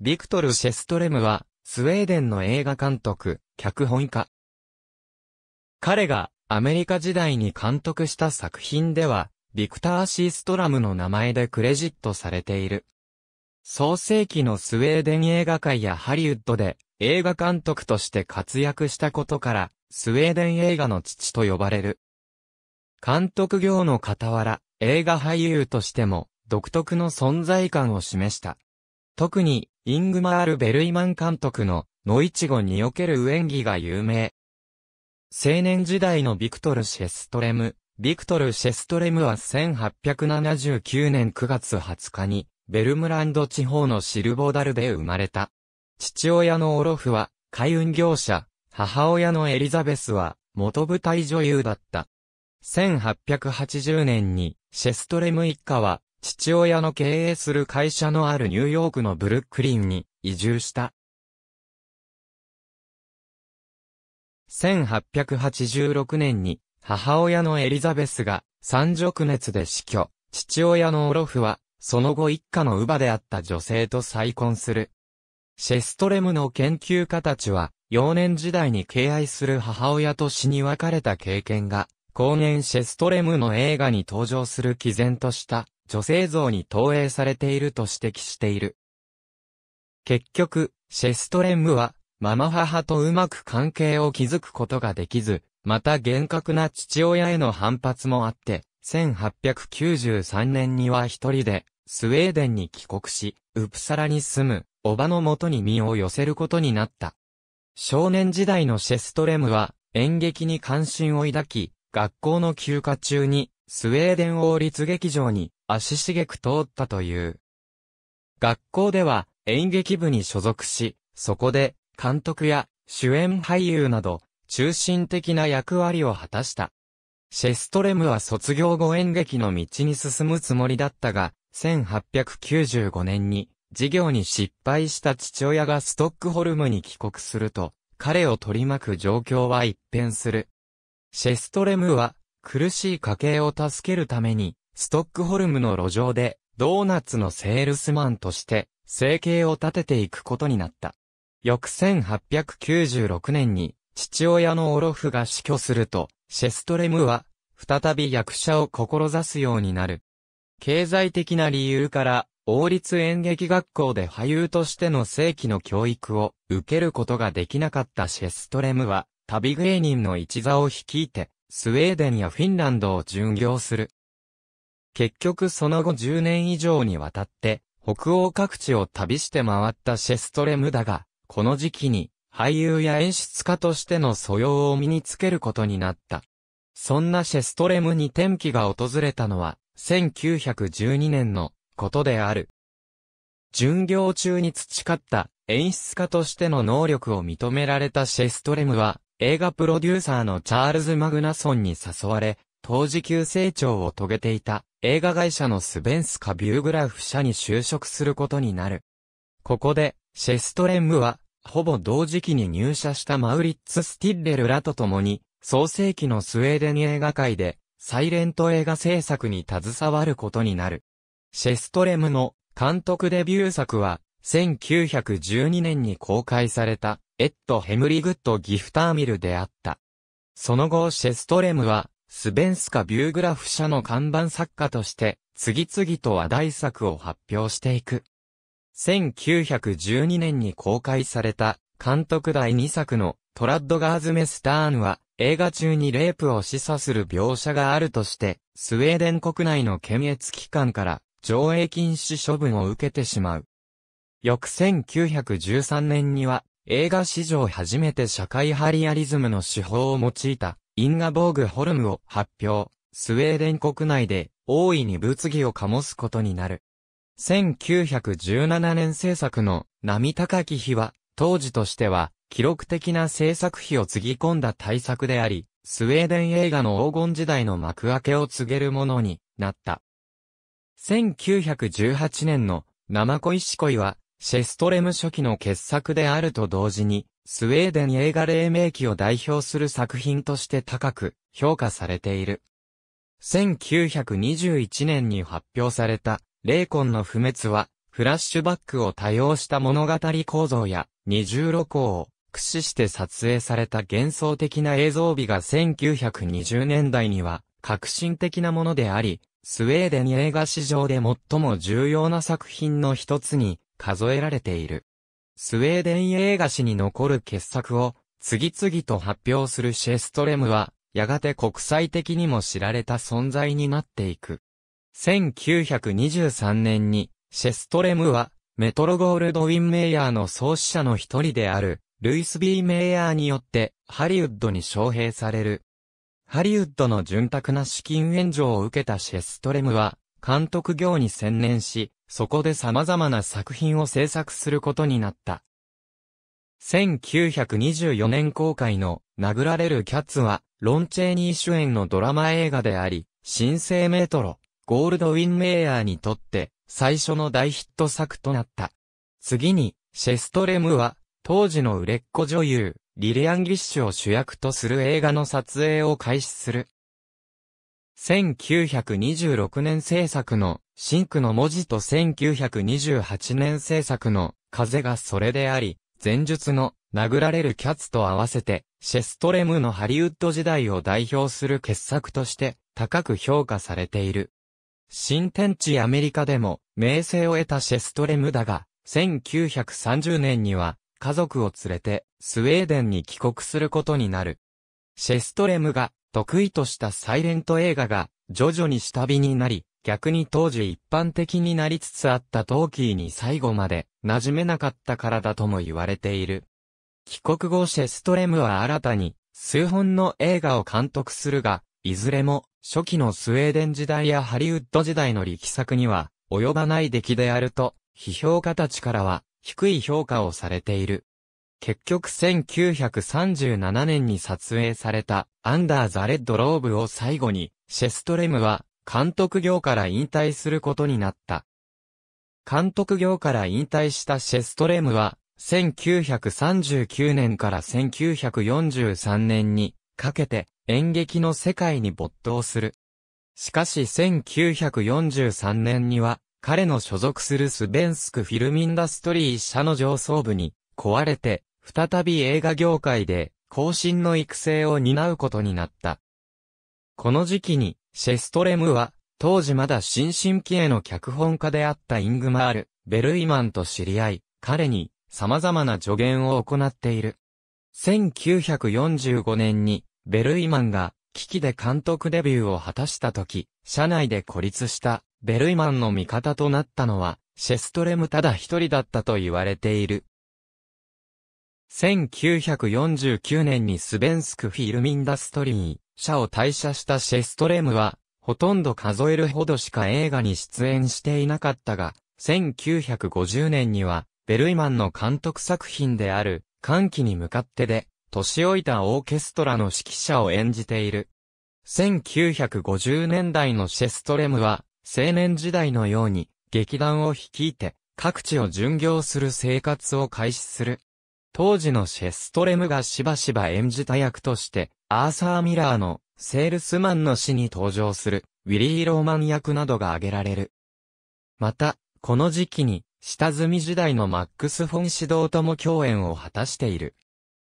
ビクトル・シェストレムは、スウェーデンの映画監督、脚本家。彼が、アメリカ時代に監督した作品では、ビクター・シーストラムの名前でクレジットされている。創世紀のスウェーデン映画界やハリウッドで映画監督として活躍したことから、スウェーデン映画の父と呼ばれる。監督業の傍ら、映画俳優としても独特の存在感を示した。特に、イングマール・ベルイマン監督の、ノイチゴにおける演技が有名。青年時代のビクトル・シェストレム。ビクトル・シェストレムは1879年9月20日に、ベルムランド地方のシルボダルで生まれた。父親のオロフは、海運業者、母親のエリザベスは、元舞台女優だった。1880年に、シェストレム一家は、父親の経営する会社のあるニューヨークのブルックリンに移住した。1886年に母親のエリザベスが三直熱で死去、父親のオロフはその後一家の乳母であった女性と再婚する。シェストレムの研究家たちは幼年時代に敬愛する母親と死に別れた経験が後年シェストレムの映画に登場する毅然とした女性像に投影されていると指摘している。結局、シェストレムは、ママ母とうまく関係を築くことができず、また厳格な父親への反発もあって、1893年には一人で、スウェーデンに帰国し、ウプサラに住む、おばの元に身を寄せることになった。少年時代のシェストレムは、演劇に関心を抱き、学校の休暇中に、スウェーデン王立劇場に足しげく通ったという。学校では演劇部に所属し、そこで監督や主演俳優など中心的な役割を果たした。シェストレムは卒業後演劇の道に進むつもりだったが、1895年に事業に失敗した父親がストックホルムに帰国すると、彼を取り巻く状況は一変する。シェストレムは苦しい家計を助けるために、ストックホルムの路上で、ドーナツのセールスマンとして、生計を立てていくことになった。翌1896年に、父親のオロフが死去すると、シェストレムは、再び役者を志すようになる。経済的な理由から、王立演劇学校で俳優としての正規の教育を受けることができなかったシェストレムは、旅芸人の一座を率いて、スウェーデンやフィンランドを巡業する。結局その後10年以上にわたって、北欧各地を旅して回ったシェストレムだが、この時期に俳優や演出家としての素養を身につけることになった。そんなシェストレムに転機が訪れたのは、1912年のことである。巡業中に培った演出家としての能力を認められたシェストレムは、映画プロデューサーのチャールズ・マグナソンに誘われ、当時急成長を遂げていた映画会社のスベンスカ・ビューグラフ社に就職することになる。ここで、シェストレムは、ほぼ同時期に入社したマウリッツ・スティッレルらと共に、創世紀のスウェーデン映画界で、サイレント映画制作に携わることになる。シェストレムの監督デビュー作は、1912年に公開された、エッド・ヘムリグッド・ギフターミルであった。その後シェストレムは、スベンスカ・ビューグラフ社の看板作家として、次々と話題作を発表していく。1912年に公開された、監督第2作のトラッドガーズ・メスターンは、映画中にレイプを示唆する描写があるとして、スウェーデン国内の検閲機関から上映禁止処分を受けてしまう。翌1913年には、映画史上初めて社会ハリアリズムの手法を用いた、インガボーグホルムを発表、スウェーデン国内で大いに物議を醸すことになる。1917年制作の波高き日は、当時としては、記録的な制作費をつぎ込んだ大作であり、スウェーデン映画の黄金時代の幕開けを告げるものになった。1918年の生恋し恋は、シェストレム初期の傑作であると同時に、スウェーデン映画黎明期を代表する作品として高く評価されている。1921年に発表された、霊魂の不滅は、フラッシュバックを多用した物語構造や、二重露光を駆使して撮影された幻想的な映像美が1920年代には、革新的なものであり、スウェーデン映画史上で最も重要な作品の一つに数えられている。スウェーデン映画史に残る傑作を次々と発表するシェストレムは、やがて国際的にも知られた存在になっていく。1923年に、シェストレムは、メトロゴールドウィン・メイヤーの創始者の一人である、ルイス・ビー・メイヤーによって、ハリウッドに招聘される。ハリウッドの潤沢な資金援助を受けたシェストレムは、監督業に専念し、そこで様々な作品を制作することになった。1924年公開の殴られるキャッツは、ロンチェーニー主演のドラマ映画であり、新生メトロ、ゴールドウィンメイヤーにとって、最初の大ヒット作となった。次に、シェストレムは、当時の売れっ子女優、リリアン・ギッシュを主役とする映画の撮影を開始する。1926年制作のシンクの文字と1928年制作の風がそれであり、前述の殴られるキャッツと合わせて、シェストレムのハリウッド時代を代表する傑作として高く評価されている。新天地アメリカでも名声を得たシェストレムだが、1930年には家族を連れてスウェーデンに帰国することになる。シェストレムが得意としたサイレント映画が徐々に下火になり、逆に当時一般的になりつつあったトーキーに最後まで馴染めなかったからだとも言われている。帰国後シェストレムは新たに数本の映画を監督するが、いずれも初期のスウェーデン時代やハリウッド時代の力作には及ばない出来であると批評家たちからは低い評価をされている。結局1937年に撮影されたアンダー・ザ・レッド・ローブを最後にシェストレムは監督業から引退することになった。監督業から引退したシェストレムは、1939年から1943年にかけて演劇の世界に没頭する。しかし1943年には彼の所属するスベンスクフィルミンダストリー社の上層部に壊れて再び映画業界で後進の育成を担うことになった。この時期にシェストレムは、当時まだ新進気鋭の脚本家であったイングマール・ベルイマンと知り合い、彼に様々な助言を行っている。1945年に、ベルイマンが危機で監督デビューを果たした時、社内で孤立したベルイマンの味方となったのは、シェストレムただ一人だったと言われている。1949年にスベンスクフィルミンダストリー、社を退社したシェストレムは、ほとんど数えるほどしか映画に出演していなかったが、1950年には、ベルイマンの監督作品である、歓喜に向かってで、年老いたオーケストラの指揮者を演じている。1950年代のシェストレムは、青年時代のように、劇団を率いて、各地を巡業する生活を開始する。当時のシェストレムがしばしば演じた役として、アーサー・ミラーのセールスマンの死に登場するウィリー・ローマン役などが挙げられる。また、この時期に下積み時代のマックス・フォン指導とも共演を果たしている。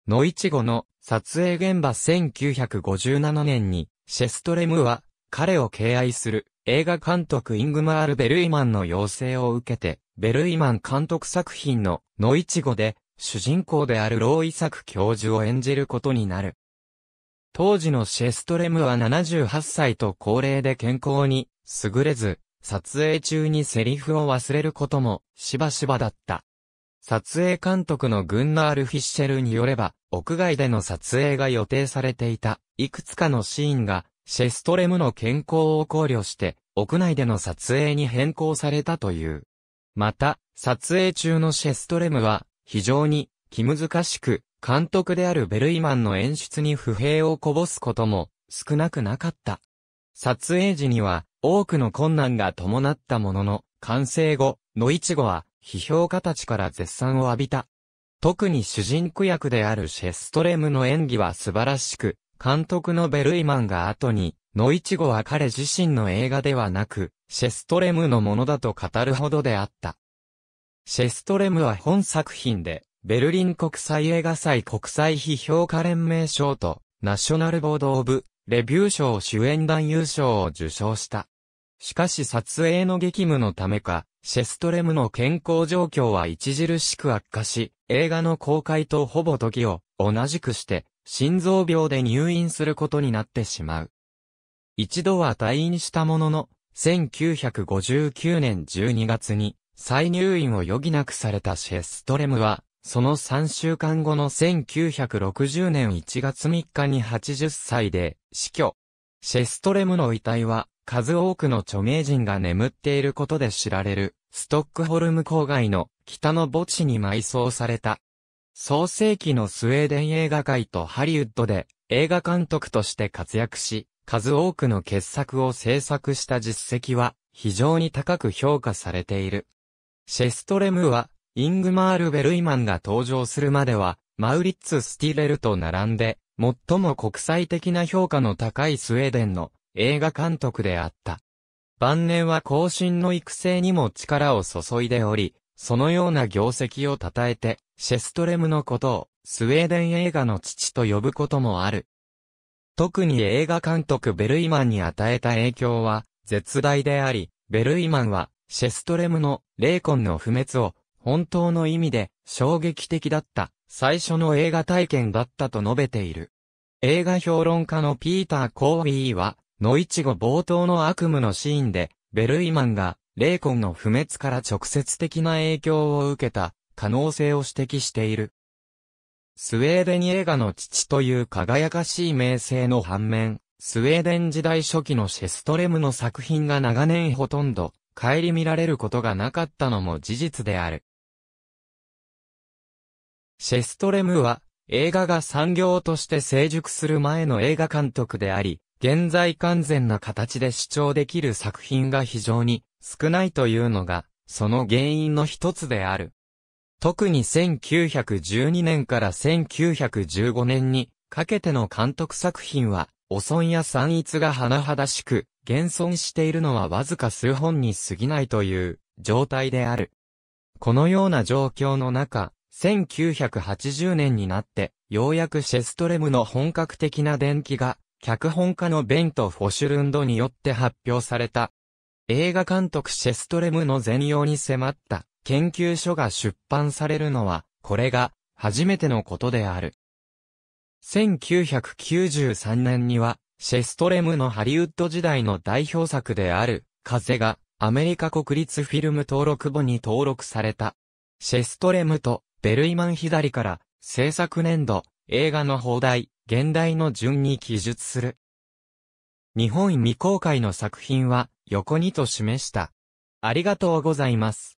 ノイチゴの撮影現場1957年にシェストレムは彼を敬愛する映画監督イングマール・ベルイマンの要請を受けて、ベルイマン監督作品のノイチゴで主人公であるローイ作教授を演じることになる。当時のシェストレムは78歳と高齢で健康に優れず、撮影中にセリフを忘れることもしばしばだった。撮影監督のグンナール・フィッシェルによれば、屋外での撮影が予定されていた、いくつかのシーンが、シェストレムの健康を考慮して、屋内での撮影に変更されたという。また、撮影中のシェストレムは、非常に気難しく、監督であるベルイマンの演出に不平をこぼすことも少なくなかった。撮影時には多くの困難が伴ったものの、完成後、ノイチゴは批評家たちから絶賛を浴びた。特に主人公役であるシェストレムの演技は素晴らしく、監督のベルイマンが後に、ノイチゴは彼自身の映画ではなく、シェストレムのものだと語るほどであった。シェストレムは本作品で、ベルリン国際映画祭国際批評家連盟賞と、ナショナルボード・オブ・レビュー賞主演男優賞を受賞した。しかし撮影の激務のためか、シェストレムの健康状況は著しく悪化し、映画の公開とほぼ時を同じくして、心臓病で入院することになってしまう。一度は退院したものの、1959年12月に再入院を余儀なくされたシェストレムは、その3週間後の1960年1月3日に80歳で死去。シェストレムの遺体は数多くの著名人が眠っていることで知られるストックホルム郊外の北の墓地に埋葬された。創世紀のスウェーデン映画界とハリウッドで映画監督として活躍し、数多くの傑作を制作した実績は非常に高く評価されている。シェストレムはイングマール・ベルイマンが登場するまでは、マウリッツ・スティレルと並んで、最も国際的な評価の高いスウェーデンの映画監督であった。晩年は後進の育成にも力を注いでおり、そのような業績を称えて、シェストレムのことを、スウェーデン映画の父と呼ぶこともある。特に映画監督ベルイマンに与えた影響は、絶大であり、ベルイマンは、シェストレムの、霊魂の不滅を、本当の意味で衝撃的だった、最初の映画体験だったと述べている。映画評論家のピーター・コービーは、ノイチゴ冒頭の悪夢のシーンで、ベルイマンが、霊魂の不滅から直接的な影響を受けた、可能性を指摘している。スウェーデン映画の父という輝かしい名声の反面、スウェーデン時代初期のシェストレムの作品が長年ほとんど、顧みられることがなかったのも事実である。シェストレムは、映画が産業として成熟する前の映画監督であり、現在完全な形で視聴できる作品が非常に少ないというのが、その原因の一つである。特に1912年から1915年にかけての監督作品は、汚損や散逸が甚だしく、現存しているのはわずか数本に過ぎないという状態である。このような状況の中、1980年になって、ようやくシェストレムの本格的な電気が、脚本家のベント・フォシュルンドによって発表された。映画監督シェストレムの全容に迫った研究書が出版されるのは、これが初めてのことである。1993年には、シェストレムのハリウッド時代の代表作である、風が、アメリカ国立フィルム登録簿に登録された。シェストレムとベルイマン左から、制作年度、映画の放題、現代の順に記述する。日本未公開の作品は、横にと示した。ありがとうございます。